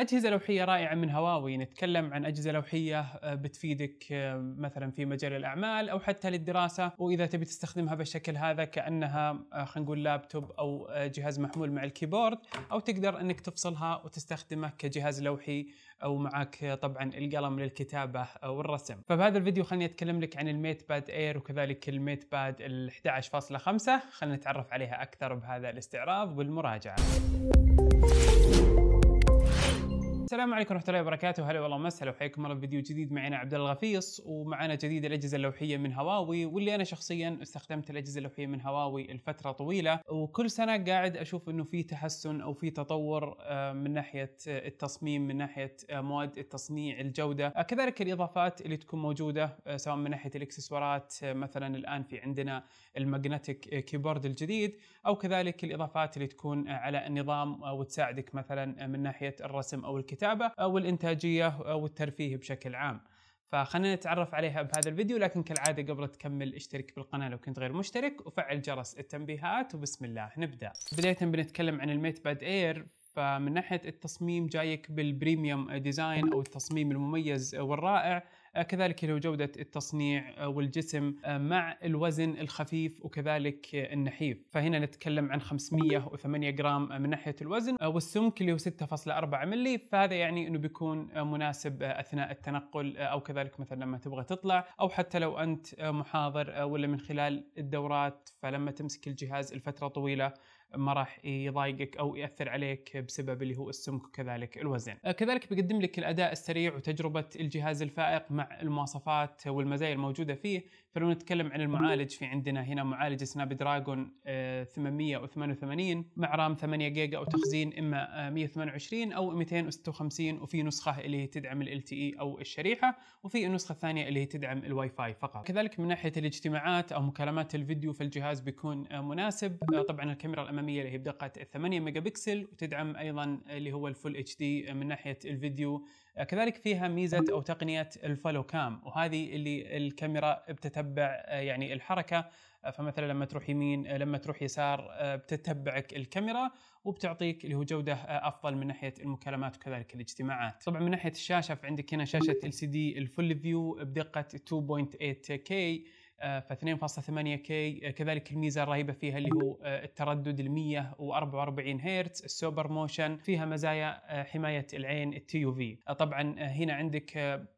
أجهزة لوحية رائعة من هواوي نتكلم عن أجهزة لوحية آه، بتفيدك آه، مثلا في مجال الأعمال أو حتى للدراسة وإذا تبي تستخدمها بالشكل هذا كأنها آه، خلينا نقول لابتوب أو جهاز محمول مع الكيبورد أو تقدر أنك تفصلها وتستخدمه كجهاز لوحي او معك طبعا القلم للكتابه والرسم فبهذا الفيديو خليني اتكلم لك عن الميت باد اير وكذلك الميت باد ال 11.5 خلينا نتعرف عليها اكثر بهذا الاستعراض والمراجعه السلام عليكم ورحمه الله وبركاته هلا والله مسهلا وحياكم الله فيديو جديد معنا عبد الله الغفيص ومعنا جديد الاجهزه اللوحيه من هواوي واللي انا شخصيا استخدمت الاجهزه اللوحيه من هواوي الفتره طويله وكل سنه قاعد اشوف انه في تحسن او في تطور آه، من ناحيه آه، التصميم من ناحيه آه، مواد التصنيع الجوده كذلك الاضافات اللي تكون موجوده سواء من ناحيه الاكسسوارات مثلا الان في عندنا الماجنتيك كيبورد الجديد او كذلك الاضافات اللي تكون على النظام وتساعدك مثلا من ناحيه الرسم او الكتابه الكتابه آه، والانتاجيه آه، والترفيه بشكل عام. فخلنا نتعرف عليها بهذا الفيديو لكن كالعادة قبل تكمل اشترك بالقناة لو كنت غير مشترك وفعل جرس التنبيهات وبسم الله نبدأ بداية بنتكلم عن الميت باد اير فمن ناحية التصميم جايك بالبريميوم ديزاين او التصميم المميز والرائع آه، كذلك هو جودة التصنيع آه، والجسم آه، مع الوزن الخفيف وكذلك النحيف فهنا نتكلم عن 508 جرام من ناحية الوزن والسمك اللي هو 6.4 ملي فهذا يعني أنه بيكون مناسب أثناء التنقل أو كذلك مثلا لما تبغى تطلع أو حتى لو أنت محاضر ولا من خلال الدورات فلما تمسك الجهاز الفترة طويلة ما راح يضايقك او ياثر عليك بسبب اللي هو السمك وكذلك الوزن أه، كذلك بيقدم لك الاداء السريع وتجربه الجهاز الفائق مع المواصفات والمزايا الموجوده فيه فلو نتكلم عن المعالج في عندنا هنا معالج سناب دراجون 888 مع رام 8 جيجا وتخزين اما 128 أه، او 256 وفي نسخه اللي هي تدعم ال تي اي e او الشريحه وفي النسخه الثانيه اللي هي تدعم الواي فاي فقط كذلك من ناحيه الاجتماعات او مكالمات الفيديو فالجهاز بيكون أه، مناسب طبعا الكاميرا الاماميه الاماميه اللي هي بدقه 8 ميجا بكسل وتدعم ايضا اللي هو الفول اتش دي من ناحيه الفيديو كذلك فيها ميزه او تقنيه الفولو كام وهذه اللي الكاميرا بتتبع آه، يعني الحركه فمثلا لما تروح يمين آه، لما تروح يسار آه، بتتبعك الكاميرا وبتعطيك اللي هو جوده افضل من ناحيه المكالمات وكذلك الاجتماعات. طبعا من ناحيه الشاشه فعندك هنا شاشه ال سي دي الفول فيو بدقه 2.8 كي ف 2.8 كي كذلك الميزه الرهيبه فيها اللي هو آه، التردد ال 144 هرتز السوبر موشن فيها مزايا آه، حمايه العين التي يو في طبعا آه، هنا عندك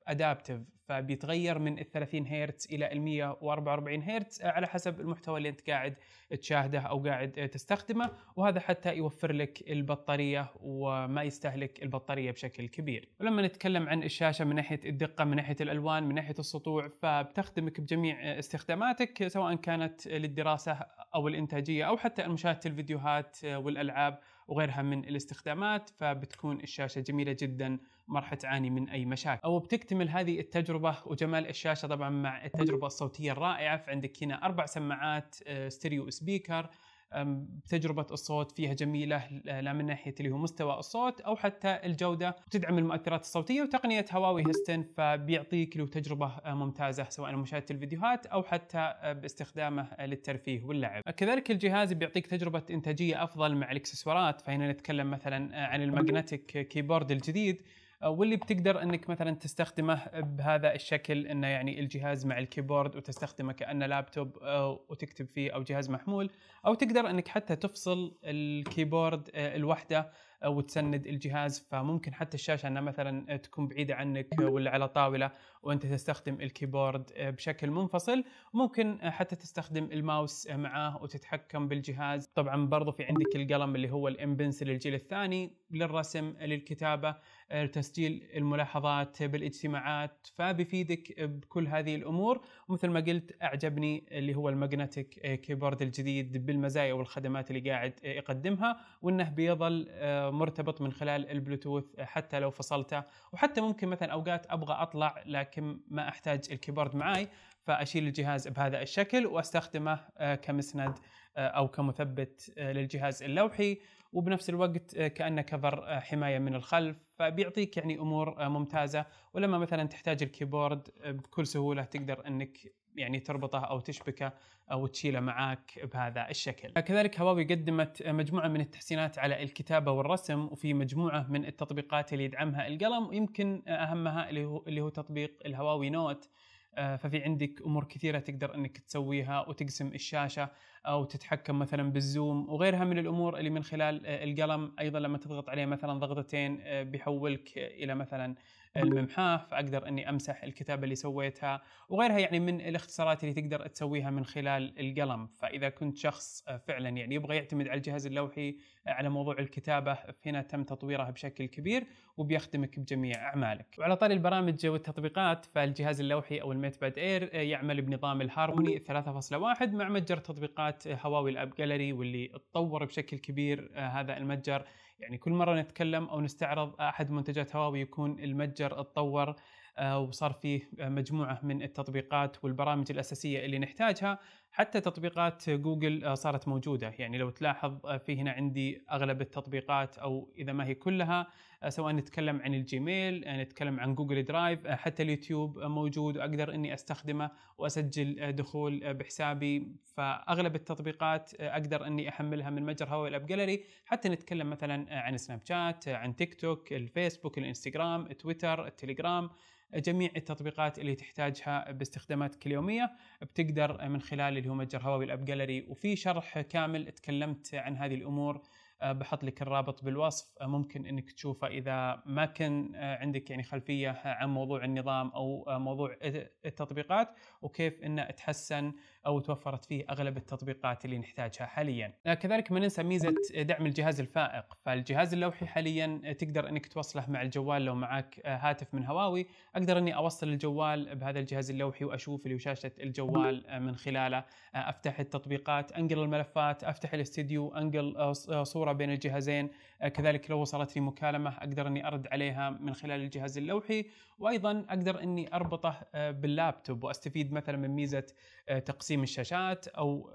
ادابتيف فبيتغير من ال 30 هرتز الى ال 144 هرتز آه، على حسب المحتوى اللي انت قاعد تشاهده او قاعد تستخدمه وهذا حتى يوفر لك البطاريه وما يستهلك البطاريه بشكل كبير ولما نتكلم عن الشاشه من ناحيه الدقه من ناحيه الالوان من ناحيه السطوع فبتخدمك بجميع استخداماتك سواء كانت للدراسه او الانتاجيه او حتى مشاهده الفيديوهات والالعاب وغيرها من الاستخدامات فبتكون الشاشه جميله جدا ما راح تعاني من اي مشاكل او بتكتمل هذه التجربه وجمال الشاشه طبعا مع التجربه الصوتيه الرائعه فعندك هنا اربع سماعات آه، ستيريو سبيكر بتجربه الصوت فيها جميله لا من ناحيه اللي هو مستوى الصوت او حتى الجوده تدعم المؤثرات الصوتيه وتقنيه هواوي هيستن فبيعطيك له تجربه أه، ممتازه سواء مشاهده الفيديوهات او حتى أه، باستخدامه أه، للترفيه واللعب كذلك الجهاز بيعطيك تجربه انتاجيه افضل مع الاكسسوارات فهنا نتكلم مثلا عن الماجنتيك كيبورد الجديد آه، واللي بتقدر انك مثلا تستخدمه بهذا الشكل انه يعني الجهاز مع الكيبورد وتستخدمه كانه لابتوب آه، وتكتب فيه او جهاز محمول او تقدر انك حتى تفصل الكيبورد آه، الوحده وتسند الجهاز فممكن حتى الشاشه انها مثلا تكون بعيده عنك ولا على طاوله وانت تستخدم الكيبورد بشكل منفصل ممكن حتى تستخدم الماوس معاه وتتحكم بالجهاز طبعا برضو في عندك القلم اللي هو الامبنسل الجيل الثاني للرسم للكتابه لتسجيل الملاحظات بالاجتماعات فبيفيدك بكل هذه الامور ومثل ما قلت اعجبني اللي هو الماجنتيك كيبورد الجديد بالمزايا والخدمات اللي قاعد يقدمها وانه بيظل مرتبط من خلال البلوتوث آه، حتى لو فصلته وحتى ممكن مثلا اوقات ابغى اطلع لكن ما احتاج الكيبورد معي فاشيل الجهاز بهذا الشكل واستخدمه آه، كمسند آه، او كمثبت للجهاز اللوحي وبنفس الوقت كانه كفر حمايه من الخلف فبيعطيك يعني امور ممتازه ولما مثلا تحتاج الكيبورد بكل سهوله تقدر انك يعني تربطه او تشبكه او تشيله معاك بهذا الشكل. كذلك هواوي قدمت مجموعه من التحسينات على الكتابه والرسم وفي مجموعه من التطبيقات اللي يدعمها القلم ويمكن اهمها اللي هو اللي هو تطبيق الهواوي نوت آه، ففي عندك امور كثيره تقدر انك تسويها وتقسم الشاشه او تتحكم مثلا بالزوم وغيرها من الامور اللي من خلال آه، القلم ايضا لما تضغط عليه مثلا ضغطتين آه، بيحولك الى مثلا الممحاه فاقدر اني امسح الكتابه اللي سويتها وغيرها يعني من الاختصارات اللي تقدر تسويها من خلال القلم فاذا كنت شخص آه، فعلا يعني يبغى يعتمد على الجهاز اللوحي آه، على موضوع الكتابه هنا تم تطويرها بشكل كبير وبيخدمك بجميع اعمالك وعلى طاري البرامج والتطبيقات فالجهاز اللوحي او الميت باد اير آه، يعمل بنظام الهارموني 3.1 مع متجر تطبيقات هواوي الاب جاليري واللي تطور بشكل كبير هذا المتجر يعني كل مره نتكلم او نستعرض احد منتجات هواوي يكون المتجر اتطور آه، وصار فيه مجموعه من التطبيقات والبرامج الاساسيه اللي نحتاجها حتى تطبيقات جوجل آه، صارت موجوده يعني لو تلاحظ آه، في هنا عندي اغلب التطبيقات او اذا ما هي كلها آه، سواء نتكلم عن الجيميل آه، نتكلم عن جوجل درايف آه، حتى اليوتيوب موجود واقدر اني استخدمه واسجل دخول بحسابي فاغلب التطبيقات اقدر اني احملها من متجر هواوي الاب جاليري حتى نتكلم مثلا عن سناب شات عن تيك توك الفيسبوك الانستغرام تويتر التليجرام جميع التطبيقات اللي تحتاجها باستخداماتك اليومية بتقدر من خلال اللي هو متجر هواوي الأب جالري وفي شرح كامل تكلمت عن هذه الأمور آه، بحط لك الرابط بالوصف آه، ممكن انك تشوفه اذا ما كان آه، عندك يعني خلفيه عن موضوع النظام او موضوع التطبيقات وكيف انه تحسن او توفرت فيه اغلب التطبيقات اللي نحتاجها حاليا. آه، كذلك ما ننسى ميزه دعم الجهاز الفائق، فالجهاز اللوحي حاليا آه، تقدر انك توصله مع الجوال لو معك آه، هاتف من هواوي، اقدر اني اوصل الجوال بهذا الجهاز اللوحي واشوف اللي شاشه الجوال من خلاله، افتح التطبيقات، انقل الملفات، افتح الاستديو، انقل صوره بين الجهازين، كذلك لو وصلت لي مكالمه اقدر اني ارد عليها من خلال الجهاز اللوحي، وايضا اقدر اني اربطه باللابتوب واستفيد مثلا من ميزه تقسيم تقسيم الشاشات او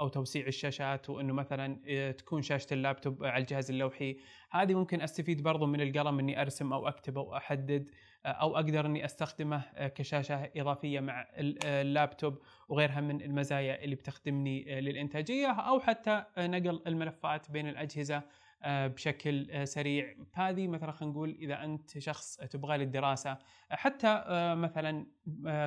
او توسيع الشاشات وانه مثلا آه، تكون شاشه اللابتوب على الجهاز اللوحي هذه ممكن استفيد برضو من القلم اني ارسم او اكتب او احدد آه، او اقدر اني استخدمه آه، كشاشه اضافيه مع اللابتوب وغيرها من المزايا اللي بتخدمني للانتاجيه او حتى نقل الملفات بين الاجهزه آه، بشكل آه، سريع هذه مثلا خلينا نقول اذا انت شخص تبغى للدراسه آه، حتى مثلا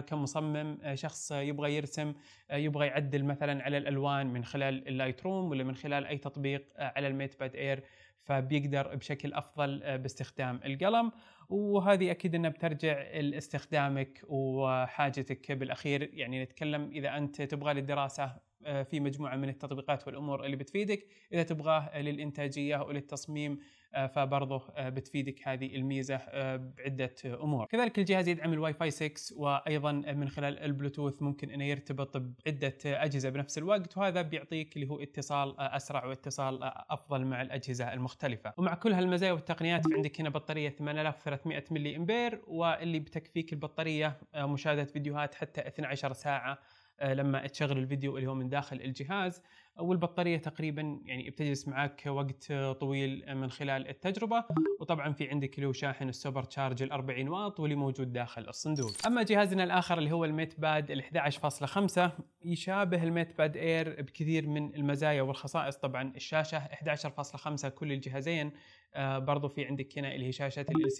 كمصمم شخص يبغى يرسم يبغى يعدل مثلا على الالوان من خلال اللايت روم ولا من خلال اي تطبيق على الميت باد اير فبيقدر بشكل افضل باستخدام القلم وهذه اكيد انها بترجع لاستخدامك وحاجتك بالاخير يعني نتكلم اذا انت تبغى للدراسه آه، في مجموعه من التطبيقات والامور اللي بتفيدك اذا تبغاه آه، للانتاجيه وللتصميم آه، فبرضه بتفيدك هذه الميزه بعده امور كذلك الجهاز يدعم الواي فاي 6 وايضا من خلال البلوتوث ممكن انه يرتبط بعده اجهزه بنفس الوقت وهذا بيعطيك اللي هو اتصال اسرع واتصال افضل مع الاجهزه المختلفه ومع كل هالمزايا والتقنيات عندك هنا بطاريه 8300 ملي امبير واللي بتكفيك البطاريه مشاهده فيديوهات حتى 12 ساعه آه، لما تشغل الفيديو اللي هو من داخل الجهاز والبطاريه تقريبا يعني بتجلس معك وقت طويل من خلال التجربه وطبعا في عندك له شاحن السوبر تشارج ال 40 واط واللي موجود داخل الصندوق اما جهازنا الاخر اللي هو الميت باد ال 11.5 يشابه الميت باد اير بكثير من المزايا والخصائص طبعا الشاشه 11.5 كل الجهازين آه برضو في عندك هنا اللي هي شاشه ال LCD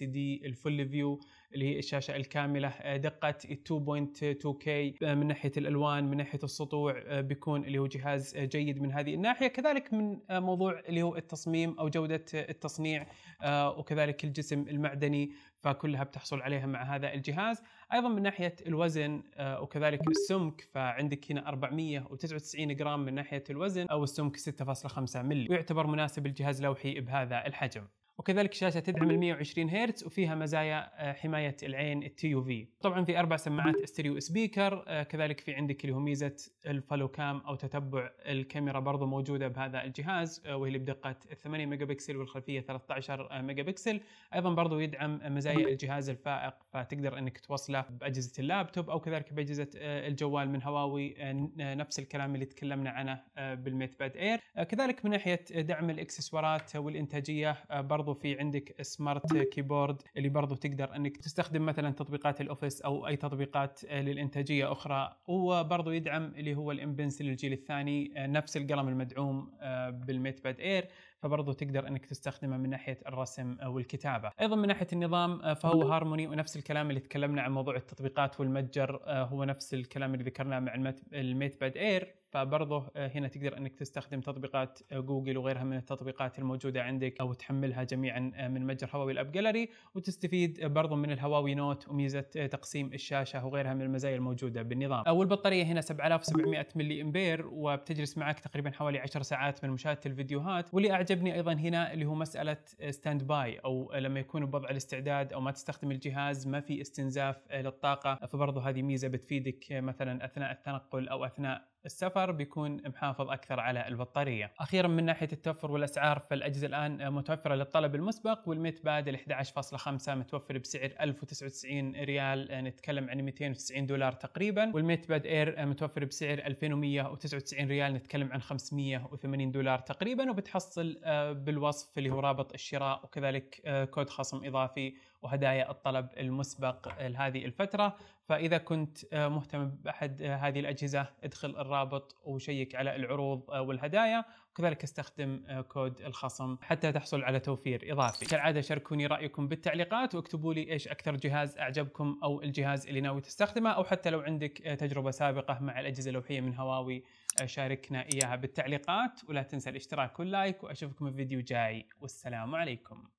الفل الفول فيو اللي هي الشاشه الكامله آه، دقه 2.2 كي آه، من ناحيه الالوان من ناحيه السطوع آه، بيكون اللي هو جهاز جيد جيد من هذه الناحيه كذلك من آه، موضوع اللي هو التصميم او جوده التصنيع آه، وكذلك الجسم المعدني فكلها بتحصل عليها مع هذا الجهاز ايضا من ناحيه الوزن آه، وكذلك السمك فعندك هنا 499 جرام من ناحيه الوزن او السمك 6.5 ملي ويعتبر مناسب الجهاز لوحي بهذا الحجم وكذلك شاشه تدعم أمم. ال 120 هرتز وفيها مزايا آه، حمايه العين التي يو في طبعا في اربع سماعات استريو سبيكر آه، كذلك في عندك اللي هو ميزه الفالوكام او تتبع الكاميرا برضو موجوده بهذا الجهاز آه، وهي اللي بدقه 8 ميجا بكسل والخلفيه 13 ميجا بكسل ايضا برضو يدعم مزايا أمم. الجهاز الفائق فتقدر انك توصله باجهزه اللابتوب او كذلك باجهزه الجوال من هواوي نفس الكلام اللي تكلمنا عنه بالميت باد اير كذلك من ناحيه دعم الاكسسوارات والانتاجيه برضو برضو في عندك سمارت كيبورد اللي برضو تقدر انك تستخدم مثلا تطبيقات الاوفيس او اي تطبيقات آه، للانتاجيه اخرى وبرضو يدعم اللي هو الامبنس للجيل الثاني آه، نفس القلم المدعوم آه، بالميت باد اير فبرضه تقدر انك تستخدمه من ناحيه الرسم والكتابه. ايضا من ناحيه النظام فهو هارموني ونفس الكلام اللي تكلمنا عن موضوع التطبيقات والمتجر هو نفس الكلام اللي ذكرناه مع الميت باد اير فبرضه آه، هنا تقدر انك تستخدم تطبيقات آه، جوجل وغيرها من التطبيقات الموجوده عندك او تحملها جميعا آه، من متجر هواوي الاب جاليري وتستفيد برضه من الهواوي نوت وميزه تقسيم الشاشه وغيرها من المزايا الموجوده بالنظام والبطاريه هنا 7700 ملي امبير وبتجلس معك تقريبا حوالي 10 ساعات من مشاهده الفيديوهات واللي اعجبني ايضا هنا اللي هو مساله ستاند باي او لما يكون بوضع الاستعداد او ما تستخدم الجهاز ما في استنزاف للطاقه فبرضه هذه ميزه بتفيدك مثلا اثناء التنقل او اثناء السفر بيكون محافظ اكثر على البطاريه. اخيرا من ناحيه التوفر والاسعار فالاجهزه الان متوفره للطلب المسبق والميت بادل 11.5 متوفر بسعر 1099 ريال آه، نتكلم عن 290 دولار تقريبا والميت باد اير آه، متوفر بسعر 2199 ريال نتكلم عن 580 دولار تقريبا وبتحصل آه، بالوصف اللي هو رابط الشراء وكذلك كود خصم اضافي وهدايا الطلب المسبق لهذه الفترة فإذا كنت مهتم بأحد هذه الأجهزة ادخل الرابط وشيك على العروض والهدايا وكذلك استخدم كود الخصم حتى تحصل على توفير إضافي كالعادة شاركوني رأيكم بالتعليقات واكتبوا لي إيش أكثر جهاز أعجبكم أو الجهاز اللي ناوي تستخدمه أو حتى لو عندك تجربة سابقة مع الأجهزة اللوحية من هواوي شاركنا إياها بالتعليقات ولا تنسى الاشتراك واللايك وأشوفكم في فيديو جاي والسلام عليكم